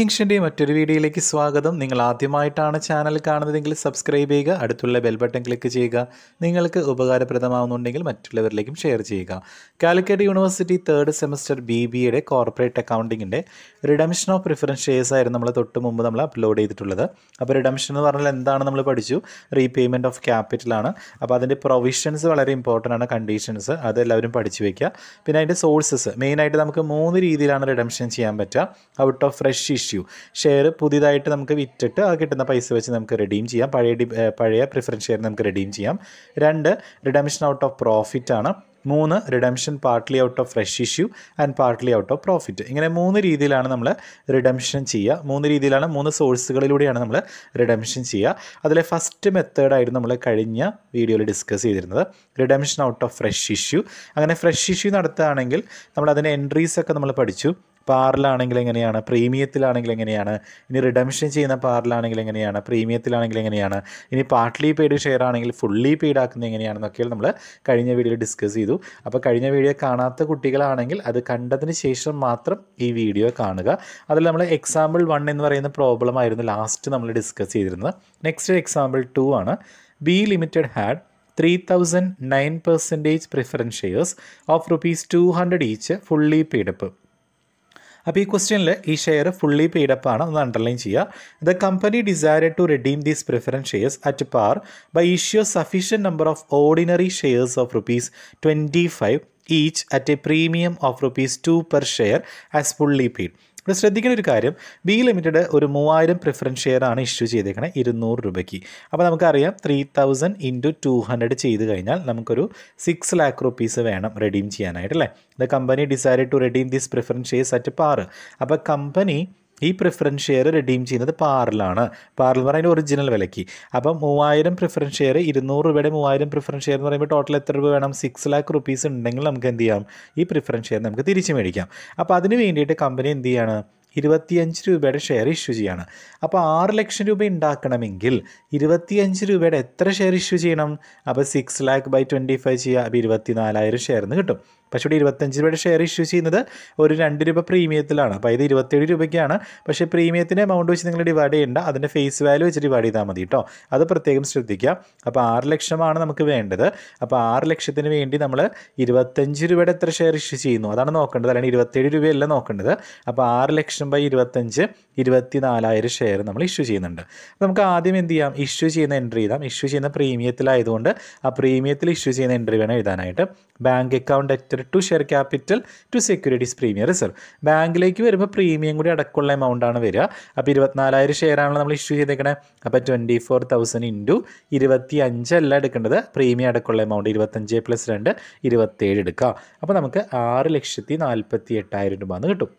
ജംഗ്ഷൻ്റെ മറ്റൊരു വീഡിയോയിലേക്ക് സ്വാഗതം നിങ്ങൾ ആദ്യമായിട്ടാണ് ചാനൽ കാണുന്നതെങ്കിൽ സബ്സ്ക്രൈബ് ചെയ്യുക അടുത്തുള്ള ബെൽ ബട്ടൺ ക്ലിക്ക് ചെയ്യുക നിങ്ങൾക്ക് ഉപകാരപ്രദമാകുന്നുണ്ടെങ്കിൽ മറ്റുള്ളവരിലേക്കും ഷെയർ ചെയ്യുക Calicut university third semester B B എയുടെ കോർപ്പറേറ്റ് അക്കൗണ്ടിങ്ങിൻ്റെ റിഡംഷൻ ഓഫ് പ്രിഫറൻസ് ഷെയർസ് ആയിരുന്നു നമ്മൾ തൊട്ട് മുമ്പ് നമ്മൾ അപ്ലോഡ് ചെയ്തിട്ടുള്ളത് അപ്പോൾ റിഡംഷൻ എന്ന് പറഞ്ഞാൽ എന്താണ് നമ്മൾ പഠിച്ചു റീപേയ്മെൻറ്റ് ഓഫ് ക്യാപിറ്റലാണ് അപ്പോൾ അതിൻ്റെ പ്രൊവിഷൻസ് വളരെ ഇമ്പോർട്ടൻ്റ് ആണ് കണ്ടീഷൻസ് അത് എല്ലാവരും പഠിച്ചു വയ്ക്കുക പിന്നെ അതിൻ്റെ സോഴ്സസ് മെയിനായിട്ട് നമുക്ക് മൂന്ന് രീതിയിലാണ് റിഡംഷൻ ചെയ്യാൻ പറ്റുക out of fresh issue issue share പുതിയതായിട്ട് നമുക്ക് വിറ്റിട്ട് ആ കിട്ടുന്ന പൈസ വെച്ച് നമുക്ക് റിഡീം ചെയ്യാം പഴയ പഴയ പ്രിഫറൻസ് ഷെയർ നമുക്ക് റിഡീം ചെയ്യാം രണ്ട് റിഡംഷൻ ഔട്ട് ഓഫ് പ്രോഫിറ്റ് ആണ് മൂന്ന് redemption partly out of fresh issue and partly out of profit ഇങ്ങനെ മൂന്ന് രീതിയിലാണ് നമ്മൾ റിഡംഷൻ ചെയ്യുക മൂന്ന് രീതിയിലാണ് മൂന്ന് സോഴ്സുകളിലൂടെയാണ് നമ്മൾ റിഡംഷൻ ചെയ്യുക അതിലെ ഫസ്റ്റ് മെത്തേഡായിരുന്നു നമ്മൾ കഴിഞ്ഞ വീഡിയോയിൽ ഡിസ്കസ് ചെയ്തിരുന്നത് redemption out of fresh issue അങ്ങനെ ഫ്രഷ് ഇഷ്യൂ നടത്തുകയാണെങ്കിൽ നമ്മൾ അതിൻ്റെ എൻട്രീസൊക്കെ നമ്മൾ പഠിച്ചു പാറിലാണെങ്കിൽ എങ്ങനെയാണ് പ്രീമിയത്തിലാണെങ്കിൽ എങ്ങനെയാണ് ഇനി റിഡംഷൻ ചെയ്യുന്ന പാറിലാണെങ്കിൽ എങ്ങനെയാണ് പ്രീമിയത്തിലാണെങ്കിൽ എങ്ങനെയാണ് ഇനി പാർട്ട്ലി പെയ്ഡ് ഷെയർ ആണെങ്കിൽ ഫുള്ളി പെയ്ഡ് ആക്കുന്നത് എങ്ങനെയാണെന്നൊക്കെ നമ്മൾ കഴിഞ്ഞ വീഡിയോയിൽ ഡിസ്കസ് ചെയ്തു അപ്പോൾ കഴിഞ്ഞ വീഡിയോ കാണാത്ത കുട്ടികളാണെങ്കിൽ അത് കണ്ടതിന് ശേഷം മാത്രം ഈ വീഡിയോ കാണുക അതിൽ നമ്മൾ എക്സാമ്പിൾ വൺ എന്ന് പറയുന്ന പ്രോബ്ലം ആയിരുന്നു ലാസ്റ്റ് നമ്മൾ ഡിസ്കസ് ചെയ്തിരുന്നത് നെക്സ്റ്റ് എക്സാമ്പിൾ ടു ആണ് B limited had three thousand nine percentage preference shares of rupees two hundred each fully paid up അപ്പോൾ ഈ ക്വസ്റ്റ്യനിൽ ഈ ഷെയർ ഫുള്ളി പെയ്ഡപ്പാണ് ഒന്ന് അണ്ടർലൈൻ ചെയ്യുക the company desired to redeem these preference shares at par by issue sufficient number of ordinary shares of rupees twenty five each at a premium of rupees two per share as fully paid ഇവിടെ ശ്രദ്ധിക്കേണ്ട ഒരു കാര്യം B limited ഒരു മൂവായിരം preference share ആണ് issue ചെയ്തേക്കണേ ഇരുന്നൂറ് രൂപയ്ക്ക് അപ്പോൾ നമുക്കറിയാം three thousand into two hundred ചെയ്ത് കഴിഞ്ഞാൽ നമുക്കൊരു സിക്സ് ലാക്ക് റുപ്പീസ് വേണം റെഡീം ചെയ്യാനായിട്ട് അല്ലേ the company decide to redeem this preference shares at par അപ്പോൾ കമ്പനി ഈ പ്രിഫറൻസ് ഷെയർ റിഡീം ചെയ്യുന്നത് പാറിലാണ് പാറിൽ എന്ന് പറയുന്നത് ഒറിജിനൽ വിലയ്ക്ക് അപ്പം മൂവായിരം പ്രിഫറൻസ് ഷെയർ ഇരുന്നൂറ് രൂപയുടെ മൂവായിരം പ്രിഫറൻസ് ഷെയർ എന്ന് പറയുമ്പോൾ ടോട്ടൽ എത്ര രൂപ വേണം സിക്സ് ലാക്ക് റുപ്പീസ് ഉണ്ടെങ്കിൽ നമുക്ക് എന്ത് ചെയ്യാം ഈ പ്രിഫറൻസ് ഷെയർ നമുക്ക് തിരിച്ചു മേടിക്കാം അപ്പോൾ അതിന് വേണ്ടിയിട്ട് കമ്പനി എന്ത് ചെയ്യാണ് ഇരുപത്തിയഞ്ച് രൂപയുടെ ഷെയർ ഇഷ്യൂ ചെയ്യണം അപ്പോൾ ആറ് ലക്ഷം രൂപ ഉണ്ടാക്കണമെങ്കിൽ ഇരുപത്തിയഞ്ച് രൂപയുടെ എത്ര ഷെയർ ഇഷ്യൂ ചെയ്യണം അപ്പോൾ six lakh by twenty five ചെയ്യുക അപ്പോൾ നാലായിരം ഷെയർ എന്ന് കിട്ടും പക്ഷേ ഇരുപത്തഞ്ച് രൂപയുടെ ഷെയർ ഇഷ്യൂ ചെയ്യുന്നത് ഒരു രണ്ട് രൂപ പ്രീമിയത്തിലാണ് അപ്പോൾ ഇത് ഇരുപത്തേഴ് രൂപയ്ക്കാണ് പക്ഷേ പ്രീമിയത്തിൻ്റെ എമൗണ്ട് വെച്ച് നിങ്ങൾ ഡിവൈഡ് ചെയ്യേണ്ട അതിൻ്റെ ഫേസ് വാല്യൂ വെച്ച് ഡിവൈഡ് ചെയ്താൽ മതി കേട്ടോ അത് പ്രത്യേകം ശ്രദ്ധിക്കുക അപ്പോൾ ആറ് ലക്ഷമാണ് നമുക്ക് വേണ്ടത് അപ്പോൾ ആറ് ലക്ഷത്തിന് വേണ്ടി നമ്മൾ ഇരുപത്തഞ്ച് രൂപയുടെ എത്ര ഷെയർ ഇഷ്യൂ ചെയ്യുന്നു അതാണ് നോക്കേണ്ടത് അല്ലെങ്കിൽ ഇരുപത്തേഴ് രൂപയല്ല നോക്കേണ്ടത് അപ്പോൾ ആറ് ലക്ഷം ബൈ ഇരുപത്തഞ്ച് ഇരുപത്തി നാലായിരം ഷെയർ നമ്മൾ ഇഷ്യൂ ചെയ്യുന്നുണ്ട് നമുക്ക് ആദ്യം എന്ത് ചെയ്യാം ഇഷ്യൂ ചെയ്യുന്ന എൻട്രി ചെയ്താം ഇഷ്യൂ ചെയ്യുന്ന പ്രീമിയത്തിലായതുകൊണ്ട് ആ പ്രീമിയത്തിൽ ഇഷ്യൂ ചെയ്യുന്ന എൻട്രി വേണം എഴുതാനായിട്ട് ബാങ്ക് അക്കൗണ്ട് എത്ര ഒരു to share capital to securities premium reserve ബാങ്കിലേക്ക് വരുമ്പോൾ പ്രീമിയം കൂടി അടക്കമുള്ള എമൗണ്ട് ആണ് വരിക അപ്പോൾ ഇരുപത്തിനാലായിരം ഷെയർ ആണല്ലോ നമ്മൾ ഇഷ്യൂ ചെയ്തേക്കണേ അപ്പോൾ ട്വൻറ്റി ഫോർ തൗസൻഡ് ഇൻറ്റു ഇരുപത്തി അഞ്ചല്ല എടുക്കേണ്ടത് പ്രീമിയം അടക്കമുള്ള എമൗണ്ട് ഇരുപത്തഞ്ച് പ്ലസ് രണ്ട് ഇരുപത്തേഴ് എടുക്കുക അപ്പോൾ നമുക്ക് ആറ് ലക്ഷത്തി നാൽപ്പത്തി എട്ടായിരം രൂപ എന്ന് കിട്ടും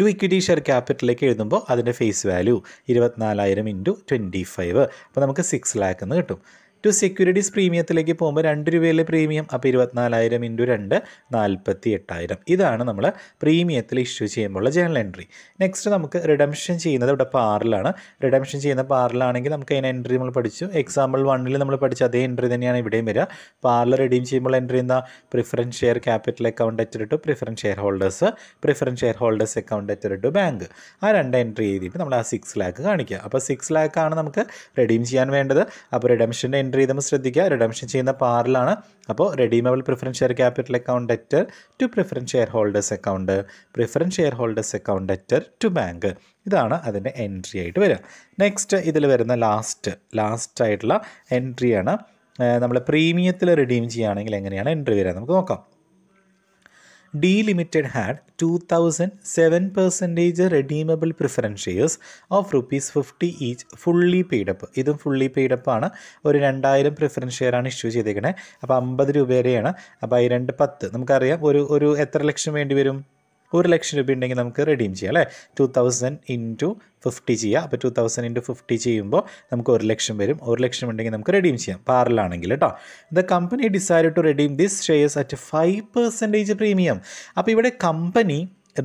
ടു ഇക്വിറ്റി ഷെയർ ക്യാപിറ്റലിലേക്ക് എഴുതുമ്പോൾ അതിൻ്റെ ഫേസ് വാല്യൂ ഇരുപത്തിനാലായിരം ഇൻറ്റു ട്വൻറ്റി ഫൈവ് അപ്പോൾ നമുക്ക് സിക്സ് ലാക്ക് എന്ന് കിട്ടും ടു സെക്യൂരിറ്റീസ് പ്രീമിയത്തിലേക്ക് പോകുമ്പോൾ രണ്ട് രൂപയിലെ പ്രീമിയം അപ്പോൾ ഇരുപത്തിനാലായിരം ഇൻറ്റു രണ്ട് നാൽപ്പത്തി എട്ടായിരം ഇതാണ് നമ്മൾ പ്രീമിയത്തിൽ ഇഷ്യൂ ചെയ്യുമ്പോഴുള്ള ജേണൽ എൻട്രി നെക്സ്റ്റ് നമുക്ക് റിഡംഷൻ ചെയ്യുന്നത് ഇവിടെ പാറിലാണ് റിഡംഷൻ ചെയ്യുന്ന പാറിലാണെങ്കിൽ നമുക്ക് അതിന് എൻട്രി നമ്മൾ പഠിച്ചു എക്സാമ്പിൾ വണ്ണിൽ നമ്മൾ പഠിച്ച അതേ എൻട്രി തന്നെയാണ് ഇവിടെയും വരിക പാറിൽ റിഡീം ചെയ്യുമ്പോൾ എൻട്രി എന്താ preference share capital account അറ്റഡ് to preference shareholders preference shareholders account അറ്റഡ് to bank ആ രണ്ട് എൻട്രി ചെയ്തിട്ട് നമ്മൾ ആ സിക്സ് ലാക്ക് കാണിക്കുക അപ്പോൾ സിക്സ് ലാക്കാണ് നമുക്ക് റിഡീം ചെയ്യാൻ വേണ്ടത് അപ്പോൾ റിഡംഷൻ്റെ എൻ്റർ ചെയ്തപ്പോൾ ശ്രദ്ധിക്കുക റിഡംഷൻ ചെയ്യുന്ന പാറിലാണ് അപ്പോൾ redeemable preference share capital account debtor to preference shareholders account preference shareholders account debtor to bank ഇതാണ് അതിൻ്റെ എൻട്രി ആയിട്ട് വരിക നെക്സ്റ്റ് ഇതിൽ വരുന്ന ലാസ്റ്റ് ലാസ്റ്റ് ആയിട്ടുള്ള എൻട്രിയാണ് നമ്മൾ പ്രീമിയത്തിൽ റിഡീം ചെയ്യുകയാണെങ്കിൽ എങ്ങനെയാണ് എൻട്രി വരിക നമുക്ക് നോക്കാം D limited had two thousand seven percentage redeemable preference of of rupees fifty each fully paid up ഇതും ഫുള്ളി പെയ്ഡ് ആണ് ഒരു രണ്ടായിരം പ്രിഫറൻസ് ഷെയർ ആണ് ഇഷ്യൂ ചെയ്തേക്കുന്നത് അപ്പോൾ അമ്പത് രൂപ വരെയാണ് അപ്പോൾ ഈ രണ്ട് പത്ത് നമുക്കറിയാം ഒരു ഒരു എത്ര ലക്ഷം വേണ്ടി വരും ഒരു ലക്ഷം രൂപ ഉണ്ടെങ്കിൽ നമുക്ക് റിഡീം ചെയ്യാം അല്ലേ ടു തൗസൻഡ് ഇൻറ്റു ഫിഫ്റ്റി ചെയ്യുക അപ്പോൾ ടു തൗസൻഡ് ഇൻറ്റു ഫിഫ്റ്റി ചെയ്യുമ്പോൾ നമുക്ക് ഒരു ലക്ഷം വരും ഒരു ലക്ഷം ഉണ്ടെങ്കിൽ നമുക്ക് റെഡീം ചെയ്യാം പാറിലാണെങ്കിൽ കേട്ടോ the company decide to redeem this shares at five percentage premium അപ്പോൾ ഇവിടെ കമ്പനി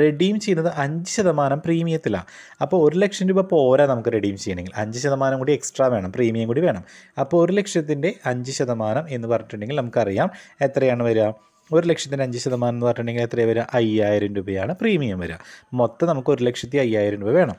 റെഡീം ചെയ്യുന്നത് അഞ്ച് ശതമാനം പ്രീമിയത്തിലാണ് അപ്പോൾ ഒരു ലക്ഷം രൂപ പോരാ നമുക്ക് റെഡീം ചെയ്യണമെങ്കിൽ അഞ്ച് ശതമാനം കൂടി എക്സ്ട്രാ വേണം പ്രീമിയം കൂടി വേണം അപ്പോൾ ഒരു ലക്ഷത്തിൻ്റെ അഞ്ച് ശതമാനം എന്ന് പറഞ്ഞിട്ടുണ്ടെങ്കിൽ നമുക്കറിയാം എത്രയാണ് വരിക ഒരു ലക്ഷത്തിൻ്റെ അഞ്ച് ശതമാനം എന്ന് പറഞ്ഞിട്ടുണ്ടെങ്കിൽ എത്ര വരിക അയ്യായിരം രൂപയാണ് പ്രീമിയം വരിക മൊത്തം നമുക്ക് ഒരു ലക്ഷത്തി അയ്യായിരം രൂപ വേണം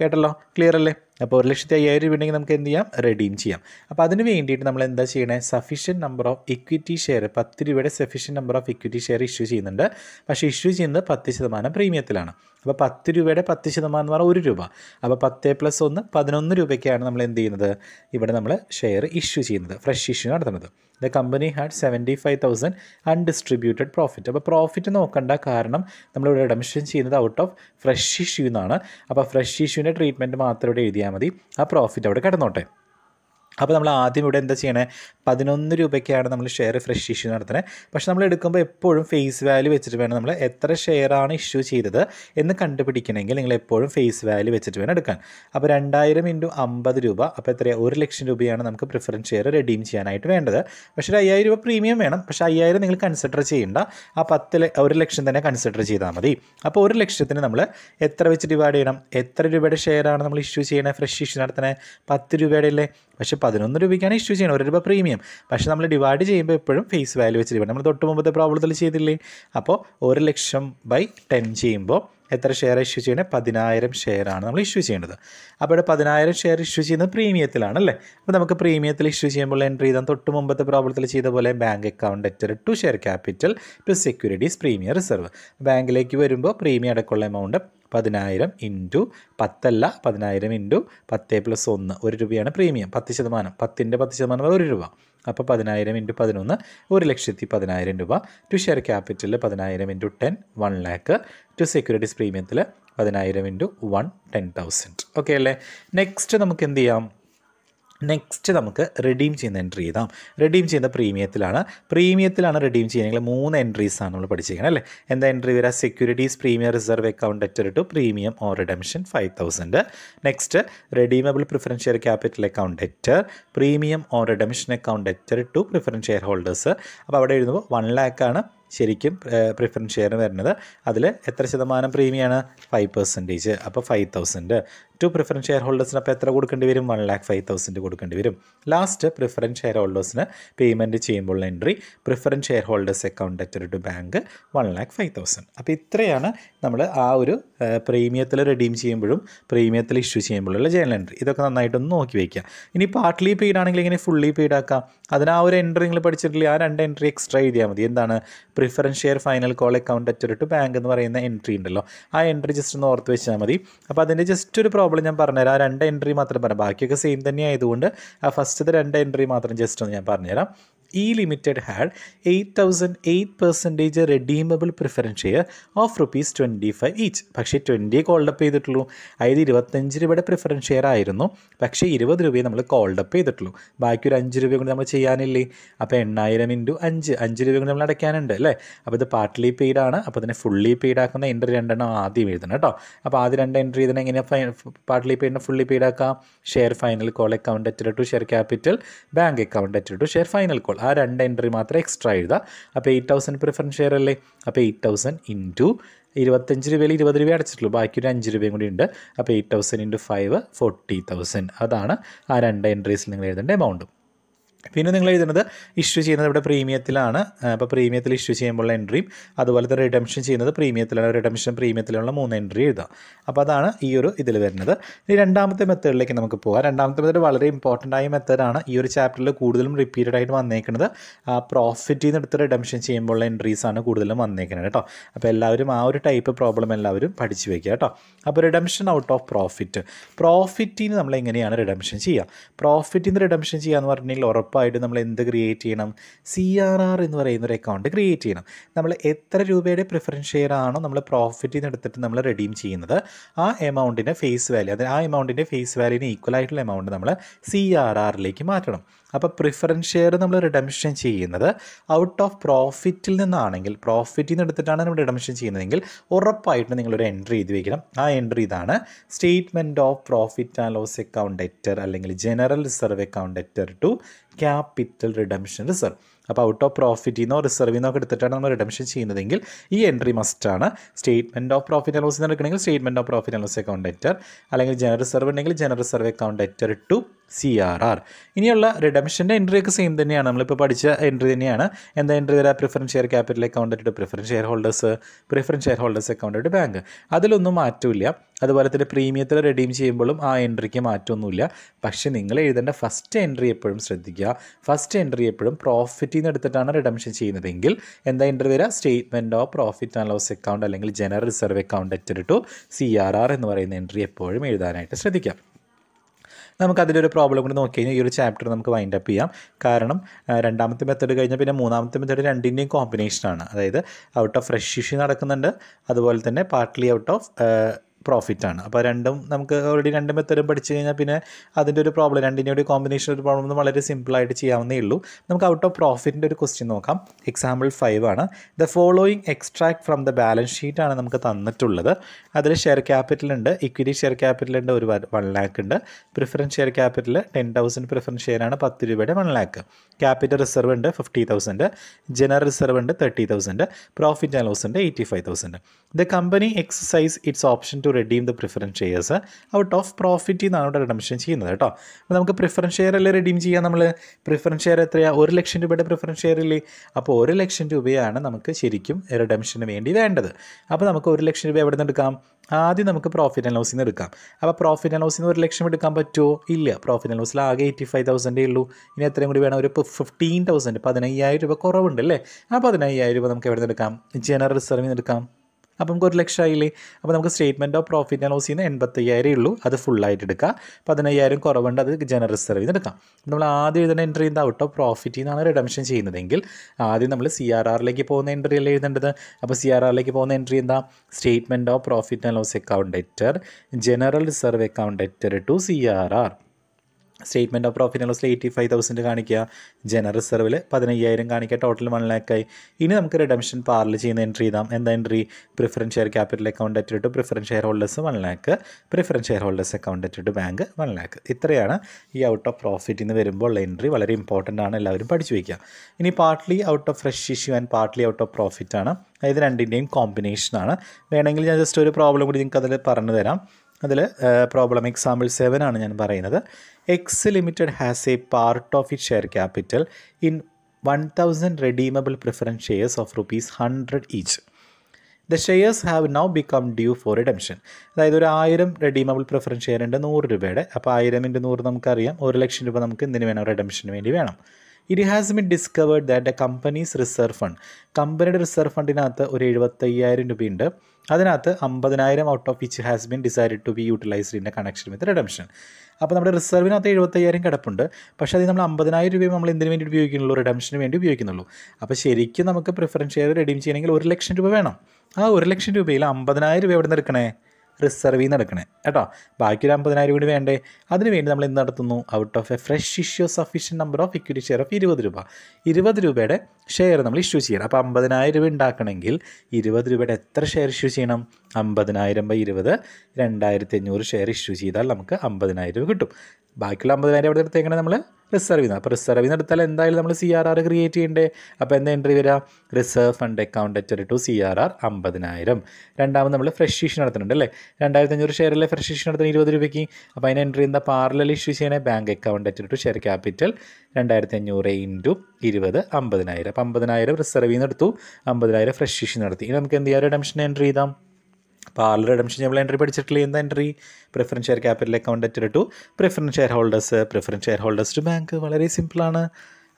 കേട്ടല്ലോ ക്ലിയർ അല്ലേ അപ്പോൾ ഒരു ലക്ഷത്തി അയ്യായിരം രൂപ ഉണ്ടെങ്കിൽ നമുക്ക് എന്ത് ചെയ്യാം റെഡീം ചെയ്യാം അപ്പോൾ അതിന് വേണ്ടിയിട്ട് നമ്മൾ എന്താ ചെയ്യണേ sufficient number of equity share പത്ത് രൂപയുടെ sufficient number of equity share issue ചെയ്യുന്നുണ്ട് പക്ഷേ ഇഷ്യൂ ചെയ്യുന്നത് പത്ത് ശതമാനം പ്രീമിയത്തിലാണ് അപ്പോൾ പത്ത് രൂപയുടെ പത്ത് ശതമാനം എന്ന് പറഞ്ഞാൽ ഒരു രൂപ അപ്പോൾ പത്ത് പ്ലസ് ഒന്ന് പതിനൊന്ന് രൂപയ്ക്കാണ് നമ്മൾ എന്ത് ചെയ്യുന്നത് ഇവിടെ നമ്മൾ ഷെയർ ഇഷ്യൂ ചെയ്യുന്നത് ഫ്രഷ് ഇഷ്യൂ നടത്തുന്നത് the company had seventy five thousand undistributed profit അപ്പോൾ പ്രോഫിറ്റ് നോക്കണ്ട കാരണം നമ്മൾ ഇവിടെ ചെയ്യുന്നത് ഔട്ട് ഓഫ് ഫ്രഷ് ഇഷ്യൂ എന്നാണ് അപ്പോൾ ഫ്രഷ് ഇഷ്യൂവിൻ്റെ ട്രീറ്റ്മെൻറ്റ് മാത്രം ഇവിടെ എഴുതിയാൽ മതി ആ പ്രോഫിറ്റ് അവിടെ കിടന്നോട്ടെ അപ്പോൾ നമ്മൾ ആദ്യം ഇവിടെ എന്താ ചെയ്യണേ പതിനൊന്ന് രൂപയ്ക്കാണ് നമ്മൾ ഷെയർ ഫ്രഷ് ഇഷ്യൂ നടത്തുന്നത് പക്ഷേ നമ്മൾ എടുക്കുമ്പോൾ എപ്പോഴും ഫേസ് വാല്യൂ വെച്ചിട്ട് വേണം നമ്മൾ എത്ര ഷെയറാണ് ഇഷ്യൂ ചെയ്തത് എന്ന് കണ്ടുപിടിക്കണമെങ്കിൽ നിങ്ങൾ എപ്പോഴും ഫേസ് വാല്യൂ വെച്ചിട്ട് വേണം എടുക്കാൻ അപ്പോൾ രണ്ടായിരം ഇൻറ്റു അമ്പത് രൂപ അപ്പോൾ എത്രയാണ് ഒരു ലക്ഷം രൂപയാണ് നമുക്ക് പ്രിഫറൻസ് ഷെയർ റെഡീം ചെയ്യാനായിട്ട് വേണ്ടത് പക്ഷേ ഒരു അയ്യായിരം രൂപ പ്രീമിയം വേണം പക്ഷേ അയ്യായിരം നിങ്ങൾ കൺസിഡർ ചെയ്യേണ്ട ആ പത്ത് ഒരു ലക്ഷം തന്നെ കൺസിഡർ ചെയ്താൽ മതി അപ്പോൾ ഒരു ലക്ഷത്തിന് നമ്മൾ എത്ര വെച്ച് ഡിവൈഡ് ചെയ്യണം എത്ര രൂപയുടെ ഷെയറാണ് നമ്മൾ ഇഷ്യൂ ചെയ്യണേ ഫ്രഷ് ഇഷ്യൂ നടത്തണേ പത്ത് രൂപയുടെ അല്ലേ പക്ഷെ പതിനൊന്ന് രൂപയ്ക്കാണ് ഇഷ്യൂ ചെയ്യുന്നത് ഒരു രൂപ പ്രീമിയം പക്ഷേ നമ്മൾ ഡിവൈഡ് ചെയ്യുമ്പോൾ എപ്പോഴും ഫേസ് വാല്യൂ വെച്ച് ഡിവൈഡ് നമ്മൾ തൊട്ട് മുമ്പത്തെ പ്രോബ്ലത്തിൽ ചെയ്തില്ലേ അപ്പോൾ ഒരു ലക്ഷം ബൈ ടെൻ ചെയ്യുമ്പോൾ എത്ര ഷെയർ ഇഷ്യൂ ചെയ്യണേ പതിനായിരം ഷെയറാണ് നമ്മൾ ഇഷ്യൂ ചെയ്യേണ്ടത് അപ്പോൾ ഇവിടെ പതിനായിരം ഷെയർ ഇഷ്യൂ ചെയ്യുന്നത് പ്രീമിയത്തിലാണ് അല്ലേ അപ്പോൾ നമുക്ക് പ്രീമിയത്തിൽ ഇഷ്യൂ ചെയ്യുമ്പോൾ എൻട്രി ചെയ്താൽ തൊട്ട് മുമ്പത്തെ പ്രോബ്ലത്തിൽ ചെയ്ത പോലെ bank account അറ്റഡ് to share capital to securities premier reserve ബാങ്കിലേക്ക് വരുമ്പോൾ പ്രീമിയം അടക്കമുള്ള എമൗണ്ട് പതിനായിരം ഇൻറ്റു പത്തല്ല പതിനായിരം ഇൻറ്റു പത്ത് പ്ലസ് ഒന്ന് ഒരു രൂപയാണ് പ്രീമിയം പത്ത് ശതമാനം പത്തിൻ്റെ പത്ത് ശതമാനം ഒരു രൂപ അപ്പോൾ പതിനായിരം ഇൻറ്റു പതിനൊന്ന് ഒരു ലക്ഷത്തി പതിനായിരം രൂപ ടു ഷെയർ ക്യാപിറ്റലിൽ പതിനായിരം into ten one lakh to securities പ്രീമിയത്തിൽ പതിനായിരം into one ten thousand okay അല്ലേ നെക്സ്റ്റ് നമുക്ക് എന്ത് ചെയ്യാം നെക്സ്റ്റ് നമുക്ക് റിഡീം ചെയ്യുന്ന എൻട്രി ചെയ്താം റിഡീം ചെയ്യുന്ന പ്രീമിയത്തിലാണ് പ്രീമിയത്തിലാണ് റിഡീം ചെയ്യുന്നതെങ്കിൽ മൂന്ന് എൻട്രീസ് ആണ് നമ്മൾ പഠിച്ചിരിക്കുന്നത് അല്ലേ എന്താ എൻട്രി വരാം securities premium reserve account debtor to premium or redemption five thousand next redeemable preference share capital account debtor premium or redemption account debtor to preference shareholders അപ്പോൾ അവിടെ എഴുതുമ്പോൾ വൺ ലാക്കാണ് ശരിക്കും പ്രിഫറൻസ് ഷെയർ വരുന്നത് അതിൽ എത്ര ശതമാനം പ്രീമിയാണ് ഫൈവ് പെർസെൻറ്റേജ് അപ്പോൾ five thousand to preference share ഹോൾഡേഴ്സിന് അപ്പോൾ എത്ര കൊടുക്കേണ്ടി വരും വൺ ലാക്ക് ഫൈവ് തൗസൻഡ് കൊടുക്കേണ്ടി വരും ലാസ്റ്റ് പ്രിഫറൻസ് ഷെയർ ഹോൾഡേഴ്സിന് പേയ്മെൻറ്റ് ചെയ്യുമ്പോൾ entry preference shareholders account at to bank one lakh five thousand അപ്പോൾ ഇത്രയാണ് നമ്മൾ ആ ഒരു പ്രീമിയത്തിൽ റെഡീം ചെയ്യുമ്പോഴും പ്രീമിയത്തിൽ ഇഷ്യൂ ചെയ്യുമ്പോഴുള്ള ജേണൽ എൻട്രി ഇതൊക്കെ നന്നായിട്ടൊന്ന് നോക്കി വയ്ക്കുക ഇനി പാർട്ട്ലി പെയ്ഡ് ആണെങ്കിൽ ഇങ്ങനെ ഫുള്ളി പെയ്ഡ് ആക്കാം അതിന് ആ ഒരു എൻട്രി നിങ്ങൾ പഠിച്ചിട്ടില്ല ആ രണ്ട് എൻട്രി എക്സ്ട്രാ എഴുതിയാൽ മതി എന്താണ് preference share final call account at bank എന്ന് പറയുന്ന എൻട്രി ഉണ്ടല്ലോ ആ എൻട്രി ജസ്റ്റ് ഒന്ന് ഓർത്ത് വെച്ചാൽ മതി അപ്പോൾ അതിൻ്റെ ജസ്റ്റ് ഒരു പ്രോബ്ലം ഞാൻ പറഞ്ഞുതരാം ആ രണ്ട് എൻട്രി മാത്രം പറയാം ബാക്കിയൊക്കെ സെയിം തന്നെ ആയതുകൊണ്ട് ആ ഫസ്റ്റ് രണ്ട് എൻട്രി മാത്രം ജസ്റ്റ് ഒന്ന് ഞാൻ പറഞ്ഞുതരാം E limited had eight thousand eight percentage redeemable preference share of rupees twenty five each പക്ഷേ ട്വൻറ്റി കോൾഡപ്പ് ചെയ്തിട്ടുള്ളൂ അതായത് ഇരുപത്തഞ്ച് രൂപയുടെ പ്രിഫറൻസ് ഷെയർ ആയിരുന്നു പക്ഷേ ഇരുപത് രൂപയെ നമ്മൾ കോൾഡപ്പ് ചെയ്തിട്ടുള്ളൂ ബാക്കി ഒരു അഞ്ച് രൂപ കൊണ്ട് നമ്മൾ ചെയ്യാനില്ലേ അപ്പോൾ എണ്ണായിരം ഇൻറ്റു അഞ്ച് അഞ്ച് രൂപ കൊണ്ട് നമ്മൾ അടയ്ക്കാനുണ്ട് അല്ലേ അപ്പോൾ ഇത് പാർട്ട്ലി പെയ്ഡാണ് അപ്പോൾ ഇതിനെ ഫുള്ളി പെയ്ഡ് ആക്കുന്ന എൻട്രി രണ്ടെണ്ണം ആദ്യം എഴുതണം കേട്ടോ അപ്പോൾ ആദ്യം രണ്ട് എൻട്രി ഇതിനെ എങ്ങനെയാണ് പാർട്ട്ലി പെയ്ഡിനെ ഫുള്ളി പെയ്ഡ് ആക്കാം share final call account അറ്റഡ് to share capital bank account അറ്റഡ് to share final call ആ രണ്ട് എൻട്രി മാത്രമേ എക്സ്ട്രാ എഴുതുക അപ്പോൾ എയ്റ്റ് തൗസൻഡ് പ്രിഫറൻസ് ഷെയർ അല്ലേ അപ്പോൾ എയ്റ്റ് തൗസൻഡ് ഇൻറ്റു ഇരുപത്തഞ്ച് രൂപയിൽ ഇരുപത് രൂപ അടച്ചിട്ടുള്ളൂ ബാക്കി ഒരു അഞ്ച് രൂപയും കൂടി ഉണ്ട് അപ്പോൾ eight thousand into five forty thousand അതാണ് ആ രണ്ട് എൻട്രീസിൽ നിങ്ങൾ എഴുതേണ്ട എമൗണ്ടും പിന്നെ നിങ്ങൾ എഴുതുന്നത് ഇഷ്യൂ ചെയ്യുന്നത് ഇവിടെ പ്രീമിയത്തിലാണ് അപ്പോൾ പ്രീമിയത്തിൽ ഇഷ്യൂ ചെയ്യുമ്പോൾ എൻട്രിയും അതുപോലെ തന്നെ റിഡംഷൻ ചെയ്യുന്നത് പ്രീമിയത്തിലാണ് റിഡംഷൻ പ്രീമിയത്തിലുള്ള മൂന്ന് എൻട്രി എഴുതുക അപ്പോൾ അതാണ് ഈ ഒരു ഇതിൽ വരുന്നത് ഇനി രണ്ടാമത്തെ മെത്തേഡിലേക്ക് നമുക്ക് പോകാം രണ്ടാമത്തെ മെത്തേഡ് വളരെ ഇമ്പോർട്ടൻ്റ് ആയ മെത്തേഡാണ് ഈ ഒരു ചാപ്റ്ററിൽ കൂടുതലും റിപ്പീറ്റഡ് ആയിട്ട് വന്നേക്കുന്നത് പ്രോഫിറ്റിൽ നിന്ന് എടുത്ത് റിഡംഷൻ ചെയ്യുമ്പോൾ എൻട്രീസ് ആണ് കൂടുതലും വന്നേക്കുന്നത് കേട്ടോ അപ്പോൾ എല്ലാവരും ആ ഒരു ടൈപ്പ് പ്രോബ്ലം എല്ലാവരും പഠിച്ചു വയ്ക്കുക കേട്ടോ അപ്പോൾ റിഡംഷൻ ഔട്ട് ഓഫ് പ്രോഫിറ്റ് പ്രോഫിറ്റിന് നിന്ന് നമ്മൾ എങ്ങനെയാണ് റിഡംഷൻ ചെയ്യുക പ്രോഫിറ്റിൽ നിന്ന് റിഡംഷൻ ചെയ്യുക എന്ന് പറഞ്ഞിട്ടുണ്ടെങ്കിൽ ഉറപ്പായിട്ടും നമ്മൾ എന്ത് ക്രിയേറ്റ് ചെയ്യണം സി ആർ ആർ എന്ന് പറയുന്ന ഒരു അക്കൗണ്ട് ക്രിയേറ്റ് ചെയ്യണം നമ്മൾ എത്ര രൂപയുടെ പ്രിഫറൻസ് ഷെയർ ആണോ നമ്മൾ പ്രോഫിറ്റിൽ നിന്ന് എടുത്തിട്ട് നമ്മൾ റെഡീം ചെയ്യുന്നത് ആ എമൗണ്ടിൻ്റെ ഫേസ് വാല്യൂ അതായത് ആ എമൗണ്ടിൻ്റെ ഫേസ് വാല്യൂവിന് ഈക്വൽ ആയിട്ടുള്ള എമൗണ്ട് നമ്മൾ സി ആർ ആറിലേക്ക് മാറ്റണം അപ്പോൾ പ്രിഫറൻസ് ഷെയർ നമ്മൾ റിഡംഷൻ ചെയ്യുന്നത് ഔട്ട് ഓഫ് പ്രോഫിറ്റിൽ നിന്നാണെങ്കിൽ പ്രോഫിറ്റിൽ നിന്ന് എടുത്തിട്ടാണ് നമ്മൾ റിഡംഷൻ ചെയ്യുന്നതെങ്കിൽ ഉറപ്പായിട്ട് നിങ്ങളൊരു എൻട്രി ചെയ്ത് വയ്ക്കണം ആ എൻട്രി ഇതാണ് statement of profit and loss account അല്ലെങ്കിൽ general reserve account debtor to capital redemption reserve അപ്പോൾ ഔട്ട് ഓഫ് പ്രോഫിറ്റിൽ നിന്നോ റിസർവിൽ നിന്നോ എടുത്തിട്ടാണ് നമ്മൾ റിഡംഷൻ ചെയ്യുന്നതെങ്കിൽ ഈ എൻട്രി മസ്റ്റാണ് statement of profit and loss എന്ന് എടുക്കണമെങ്കിൽ statement of profit and loss account അല്ലെങ്കിൽ ജനറൽ റിസർവ് ഉണ്ടെങ്കിൽ general reserve account to C R R ഇനിയുള്ള റിഡംഷൻ്റെ എൻട്രിയൊക്കെ സെയിം തന്നെയാണ് നമ്മളിപ്പോൾ പഠിച്ച എൻട്രി തന്നെയാണ് എന്താ എൻട്രി തരാം പ്രിഫറൻസ് ഷെയർ ക്യാപിറ്റൽ അക്കൗണ്ട് ആയിട്ട് preference shareholders preference shareholders account ആയിട്ട് ബാങ്ക് അതിലൊന്നും മാറ്റമില്ല അതുപോലെ തന്നെ പ്രീമിയത്തിൽ റെഡീം ചെയ്യുമ്പോഴും ആ എൻട്രിക്ക് മാറ്റമൊന്നുമില്ല പക്ഷേ നിങ്ങൾ എഴുതേണ്ട ഫസ്റ്റ് എൻട്രി എപ്പോഴും ശ്രദ്ധിക്കുക ഫസ്റ്റ് എൻട്രി എപ്പോഴും പ്രോഫിറ്റിൽ നിന്ന് എടുത്തിട്ടാണ് റിഡംഷൻ ചെയ്യുന്നതെങ്കിൽ എന്താ എൻട്രി തരാം statement of profit and loss account അല്ലെങ്കിൽ general reserve account at to C R R എന്ന് പറയുന്ന എൻട്രി എപ്പോഴും എഴുതാനായിട്ട് ശ്രദ്ധിക്കാം നമുക്ക് അതിൻ്റെ പ്രോബ്ലം കൂടി നോക്കി കഴിഞ്ഞാൽ ഈ ഒരു ചാപ്റ്റർ നമുക്ക് വൈൻഡ് അപ്പ് ചെയ്യാം കാരണം രണ്ടാമത്തെ മെത്തേഡ് കഴിഞ്ഞാൽ പിന്നെ മൂന്നാമത്തെ മെത്തേഡ് രണ്ടിൻ്റെയും കോമ്പിനേഷനാണ് അതായത് ഔട്ട് ഓഫ് ഫ്രഷ് ഇഷ്യൂ നടക്കുന്നുണ്ട് അതുപോലെ തന്നെ പാർട്ട്ലി ഔട്ട് ഓഫ് പ്രോഫിറ്റാണ് അപ്പോൾ രണ്ടും നമുക്ക് ഓൾറെഡി രണ്ട് മെത്തേഡും പഠിച്ചു കഴിഞ്ഞാൽ പിന്നെ അതിൻ്റെ ഒരു പ്രോബ്ലം രണ്ടിൻ്റെ ഒരു കോമ്പിനേഷൻ ഒരു പ്രോബ്ലം വളരെ സിമ്പിളായിട്ട് ചെയ്യാവുന്നേ ഉള്ളൂ നമുക്ക് ഔട്ട് ഓഫ് പ്രോഫിറ്റിൻ്റെ ഒരു ക്വസ്റ്റ്യൻ നോക്കാം എക്സാമ്പിൾ ഫൈവ് ആണ് the following extract from the balance sheet ആണ് നമുക്ക് തന്നിട്ടുള്ളത് അതിൽ ഷെയർ ക്യാപിറ്റൽ ഉണ്ട് ഇക്വിറ്റി ഷെയർ ക്യാപിറ്റൽ ഉണ്ട് ഒരു വൺ ലാക്ക് ഉണ്ട് preference share capital ten thousand preference share ആണ് പത്ത് രൂപയുടെ വൺ ലാക്ക് ക്യാപിറ്റൽ റിസർവ് ഉണ്ട് ഫിഫ്റ്റി തൗസൻഡ് ജനറൽ റിസർവ് ഉണ്ട് thirty thousand profit and loss ഉണ്ട് eighty five thousand the company exercise its option to to redeem the preference shares out of profit എന്നാണ് അവിടെ redemption ചെയ്യുന്നത് കേട്ടോ അപ്പോൾ നമുക്ക് പ്രിഫറൻസ് ഷെയർ അല്ലേ റെഡീം ചെയ്യാം നമ്മൾ പ്രിഫറൻസ് ഷെയർ എത്രയാണ് ഒരു ലക്ഷം രൂപയുടെ പ്രിഫറൻസ് ഷെയർ ഇല്ലേ അപ്പോൾ ഒരു ലക്ഷം രൂപയാണ് നമുക്ക് ശരിക്കും റിഡംഷന് വേണ്ടി വേണ്ടത് അപ്പോൾ നമുക്ക് ഒരു ലക്ഷം രൂപ എവിടെ നിന്ന് എടുക്കാം ആദ്യം നമുക്ക് പ്രോഫിറ്റ് ആൻഡ് ലോസിൽ നിന്ന് എടുക്കാം അപ്പോൾ പ്രോഫിറ്റ് ആൻഡ് ലോസിൽ നിന്ന് ഒരു ലക്ഷം എടുക്കാൻ പറ്റുമോ ഇല്ല പ്രോഫിറ്റ് ആൻഡ് ലോസിൽ ആകെ എയ്റ്റി ഫൈവ് തൗസൻഡേ ഉള്ളൂ ഇനി എത്രയും കൂടി വേണം ഒരു ഫിഫ്റ്റീൻ തൗസൻഡ് പതിനയ്യായിരം രൂപ കുറവുണ്ട് അല്ലേ ആ പതിനയ്യായിരം രൂപ നമുക്ക് എവിടെ നിന്ന് എടുക്കാം ജനറൽ നിന്ന് എടുക്കാം അപ്പം നമുക്ക് ഒരു ലക്ഷമായില്ലേ അപ്പോൾ നമുക്ക് സ്റ്റേറ്റ്മെൻറ്റ് ഓഫ് പ്രോഫിറ്റ് ആൻഡ് ലോസിൽ നിന്ന് ഉള്ളൂ അത് ഫുള്ളായിട്ട് എടുക്കുക പതിനയ്യായിരം കുറവുണ്ട് അത് ജനറൽ സർവീസ് എടുക്കാം നമ്മൾ ആദ്യം എഴുതുന്ന എൻട്രി എന്താ ഔട്ട് ഓഫ് പ്രോഫിറ്റിൽ നിന്നാണ് റിഡംഷൻ ചെയ്യുന്നതെങ്കിൽ ആദ്യം നമ്മൾ സി ആർ ആറിലേക്ക് പോകുന്ന എൻട്രി അല്ലേ എഴുതേണ്ടത് അപ്പോൾ സി ആർ ആറിലേക്ക് പോകുന്ന എൻട്രി എന്താ statement of profit and loss account debtor general reserve account debtor to C R R statement of profit and eighty five thousand കാണിക്കുക ജനറൽ റിസർവിൽ പതിനയ്യായിരം കാണിക്കുക ടോട്ടൽ വൺ ലാക്കായി ഇനി നമുക്ക് റിഡംഷൻ പാർലിൽ ചെയ്യുന്ന എൻട്രി ചെയ്താം എന്താ entry preference share capital account added preference shareholders one lakh preference shareholders account added bank one lakh ഇത്രയാണ് ഈ ഔട്ട് ഓഫ് പ്രോഫിറ്റ് എന്ന് വരുമ്പോൾ ഉള്ള എൻട്രി വളരെ ഇമ്പോർട്ടൻ്റ് ആണ് എല്ലാവരും പഠിച്ചു വയ്ക്കുക ഇനി partly out of fresh issue and partly out of profit ആണ് അതായത് രണ്ടിൻ്റെയും കോമ്പിനേഷനാണ് വേണമെങ്കിൽ ഞാൻ ജസ്റ്റ് ഒരു പ്രോബ്ലം കൂടി നിങ്ങൾക്ക് അതിൽ പറഞ്ഞു തരാം അതിൽ പ്രോബ്ലം എക്സാമ്പിൾ സെവൻ ആണ് ഞാൻ പറയുന്നത് X limited has a part of it share capital in one thousand redeemable preference shares of rupees hundred each the shares have now become due for redemption അതായത് ഒരു ആയിരം റെഡീമബിൾ പ്രിഫറൻസ് ഷെയർ ഉണ്ട് നൂറ് രൂപയുടെ അപ്പോൾ ആയിരം ഇൻറ്റ് നൂറ് നമുക്കറിയാം ഒരു ലക്ഷം രൂപ നമുക്ക് എന്തിനു വേണം റിഡംഷന് വേണ്ടി വേണം it has been discovered that the company's reserve fund കമ്പനിയുടെ റിസർവ് ഫണ്ടിനകത്ത് ഒരു എഴുപത്തയ്യായിരം രൂപയുണ്ട് അതിനകത്ത് അമ്പതിനായിരം out of which has been decide to be utilised in a connection with redemption അപ്പോൾ നമ്മുടെ റിസർവിനകത്ത് എഴുപത്തയ്യായിരം കിടപ്പുണ്ട് പക്ഷേ അത് നമ്മൾ അമ്പതിനായിരം രൂപയും നമ്മൾ എന്തിനു വേണ്ടി ഉപയോഗിക്കുന്നുള്ളൂ റിഡംഷന് വേണ്ടി ഉപയോഗിക്കുന്നുള്ളൂ അപ്പോൾ ശരിക്കും നമുക്ക് പ്രിഫറൻസ് ഷെയർ റെഡീം ചെയ്യണമെങ്കിൽ ഒരു ലക്ഷം രൂപ വേണം ആ ഒരു ലക്ഷം രൂപയിൽ അമ്പതിനായിരം രൂപ എവിടെ നിന്ന് എടുക്കണേ റിസർവ് ചെയ്ത് എടുക്കണേ കേട്ടോ ബാക്കി ഒരു അമ്പതിനായിരം കൂടി വേണ്ടേ അതിനുവേണ്ടി നമ്മൾ എന്ത് നടത്തുന്നു out of a fresh issue sufficient number of equity share of ഇരുപത് രൂപ ഇരുപത് രൂപയുടെ ഷെയർ നമ്മൾ ഇഷ്യൂ ചെയ്യണം അപ്പോൾ അമ്പതിനായിരം രൂപ ഉണ്ടാക്കണമെങ്കിൽ ഇരുപത് രൂപയുടെ എത്ര ഷെയർ ഇഷ്യൂ ചെയ്യണം അമ്പതിനായിരം ബൈ ഇരുപത് രണ്ടായിരത്തി അഞ്ഞൂറ് ഷെയർ ഇഷ്യൂ ചെയ്താൽ നമുക്ക് അമ്പതിനായിരം രൂപ കിട്ടും ബാക്കിയുള്ള അമ്പതിനായിരം അവിടെ എടുത്തേക്കണേ നമ്മൾ റിസർവ് ചെയ്യുന്നത് അപ്പോൾ റിസർവ് ചെയ്യുന്ന എടുത്താൽ എന്തായാലും നമ്മൾ സി ആർ ആർ ക്രിയേറ്റ് ചെയ്യണ്ടേ അപ്പോൾ എന്താ എൻട്രി വരിക reserve fund account അറ്റഡ് to C R R അമ്പതിനായിരം രണ്ടാമത് നമ്മൾ ഫ്രഷ് ഇഷ്യൂ നടത്തുന്നുണ്ട് അല്ലേ രണ്ടായിരത്തി അഞ്ഞൂറ് ഷെയറിലെ ഫ്രഷ് ഇഷ്യൂ നടത്തുന്ന ഇരുപത് രൂപയ്ക്ക് അപ്പോൾ അതിന് എൻട്രി എന്താ പാർലൽ ഇഷ്യൂ ചെയ്യണേ bank account അറ്റഡ് to share capital രണ്ടായിരത്തി അഞ്ഞൂറ് ഇൻറ്റു ഇരുപത് അമ്പതിനായിരം അപ്പോൾ അമ്പതിനായിരം റിസർവ് നിന്ന് എടുത്തു അമ്പതിനായിരം ഫ്രഷ് ഇഷ്യൂ നടത്തി ഇനി നമുക്ക് എന്ത് ചെയ്യാം റിഡംഷൻ എൻട്രി ചെയ്താം അപ്പോൾ ആൾ റിഡംഷൻ നമ്മൾ എൻട്രി പഠിച്ചിട്ടില്ല എന്താ entry preference share capital account at to preference shareholders preference shareholders to bank വളരെ സിമ്പിളാണ്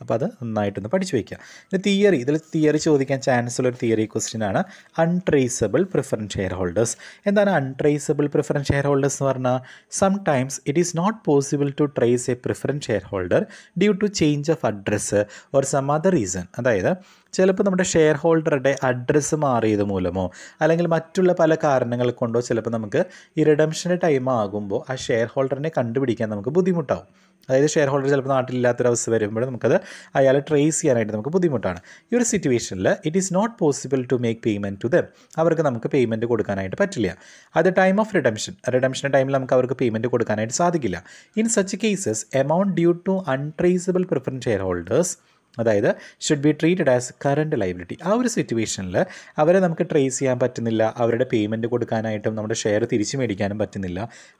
അപ്പോൾ അത് നന്നായിട്ടൊന്ന് പഠിച്ചു വയ്ക്കുക പിന്നെ തിയറി ഇതിൽ തിയറി ചോദിക്കാൻ ചാൻസ് ഉള്ള ഒരു തിയറി ക്വസ്റ്റ്യൻ ആണ് അൺട്രേസബിൾ പ്രിഫറൻസ് ഷെയർ ഹോൾഡേഴ്സ് എന്താണ് അൺട്രേസബിൾ പ്രിഫറൻസ് ഷെയർ ഹോൾഡേഴ്സ് എന്ന് പറഞ്ഞാൽ sometimes it is not possible to trace a preference shareholder due to change of address or some other reason അതായത് ചിലപ്പോൾ നമ്മുടെ share ഹോൾഡറുടെ address മാറിയത് മൂലമോ അല്ലെങ്കിൽ മറ്റുള്ള പല കാരണങ്ങൾ കൊണ്ടോ ചിലപ്പോൾ നമുക്ക് ഈ റിഡംഷൻ്റെ ടൈം ആകുമ്പോൾ ആ ഷെയർ ഹോൾഡറിനെ കണ്ടുപിടിക്കാൻ നമുക്ക് ബുദ്ധിമുട്ടാവും അതായത് ഷെയർ ഹോൾഡർ ചിലപ്പോൾ നാട്ടിലില്ലാത്തൊരവസ്ഥ വരുമ്പോൾ നമുക്കത് അയാളെ ട്രേസ് ചെയ്യാനായിട്ട് നമുക്ക് ബുദ്ധിമുട്ടാണ് ഈ ഒരു സിറ്റുവേഷനിൽ it is not possible to make payment to them അവർക്ക് നമുക്ക് പേയ്മെൻറ്റ് കൊടുക്കാനായിട്ട് പറ്റില്ല അത് ടൈം ഓഫ് റിഡംഷൻ റിഡംഷൻ്റെ ടൈമിൽ നമുക്ക് അവർക്ക് പേയ്മെൻറ്റ് കൊടുക്കാനായിട്ട് സാധിക്കില്ല in such cases amount due to untraceable preference shareholders അതായത് should be treated as current liability ആ ഒരു സിറ്റുവേഷനിൽ അവരെ നമുക്ക് ട്രേസ് ചെയ്യാൻ പറ്റുന്നില്ല അവരുടെ പേയ്മെൻറ്റ് കൊടുക്കാനായിട്ടും നമ്മുടെ ഷെയർ തിരിച്ചു മേടിക്കാനും പറ്റുന്നില്ല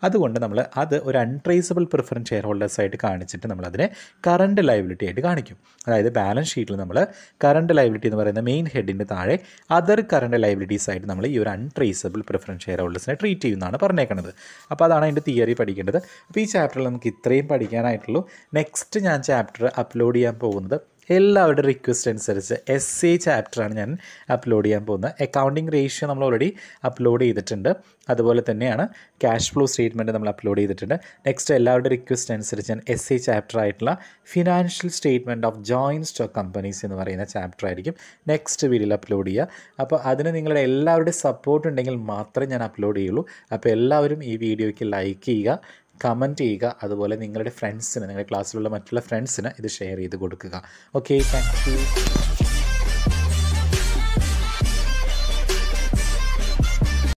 അതുകൊണ്ട് നമ്മൾ അത് ഒരു അൺട്രേസബിൾ പ്രിഫറൻസ് ഷെയർ ഹോൾഡേഴ്സായിട്ട് ആയിട്ട് കാണിച്ചിട്ട് നമ്മൾ അതിനെ കറണ്ട് ലൈബിലിറ്റി ആയിട്ട് കാണിക്കും അതായത് ബാലൻസ് ഷീറ്റിൽ നമ്മൾ കറണ്ട് ലൈബിലിറ്റി എന്ന് പറയുന്ന മെയിൻ ഹെഡിൻ്റെ താഴെ അതർ കറണ്ട് ലൈബിലിറ്റീസ് ആയിട്ട് നമ്മൾ ഈ ഒരു അൺട്രേസബിൾ പ്രിഫറൻസ് ഷെയർ ഹോൾഡേഴ്സിനെ ട്രീറ്റ് ചെയ്യുന്നതാണ് പറഞ്ഞേക്കുന്നത് അപ്പോൾ അതാണ് അതിൻ്റെ തിയറി പഠിക്കേണ്ടത് അപ്പോൾ ഈ ചാപ്റ്ററിൽ നമുക്ക് ഇത്രയും പഠിക്കാനായിട്ടുള്ളൂ നെക്സ്റ്റ് ഞാൻ ചാപ്റ്റർ അപ്ലോഡ് ചെയ്യാൻ പോകുന്നത് എല്ലാവരുടെ റിക്വസ്റ്റ് അനുസരിച്ച് എസ് എ ചാപ്റ്ററാണ് ഞാൻ അപ്ലോഡ് ചെയ്യാൻ പോകുന്നത് അക്കൗണ്ടിങ് റേഷ്യോ നമ്മൾ ഓൾറെഡി അപ്ലോഡ് ചെയ്തിട്ടുണ്ട് അതുപോലെ തന്നെയാണ് ക്യാഷ് ഫ്ലോ സ്റ്റേറ്റ്മെൻറ്റ് നമ്മൾ അപ്ലോഡ് ചെയ്തിട്ടുണ്ട് നെക്സ്റ്റ് എല്ലാവരുടെ റിക്വസ്റ്റ് അനുസരിച്ച് ഞാൻ എസ് എ ചാപ്റ്റർ ആയിട്ടുള്ള financial statement of joint stock companies എന്ന് പറയുന്ന ചാപ്റ്റർ ആയിരിക്കും നെക്സ്റ്റ് വീഡിയോയിൽ അപ്ലോഡ് ചെയ്യുക അപ്പോൾ അതിന് നിങ്ങളുടെ എല്ലാവരുടെ സപ്പോർട്ട് ഉണ്ടെങ്കിൽ മാത്രമേ ഞാൻ അപ്ലോഡ് ചെയ്യുള്ളൂ അപ്പോൾ എല്ലാവരും ഈ വീഡിയോയ്ക്ക് ലൈക്ക് ചെയ്യുക കമൻറ്റ് ചെയ്യുക അതുപോലെ നിങ്ങളുടെ ഫ്രണ്ട്സിന് നിങ്ങളുടെ ക്ലാസ്സിലുള്ള മറ്റുള്ള ഫ്രണ്ട്സിന് ഇത് ഷെയർ ചെയ്ത് കൊടുക്കുക ഓക്കെ താങ്ക്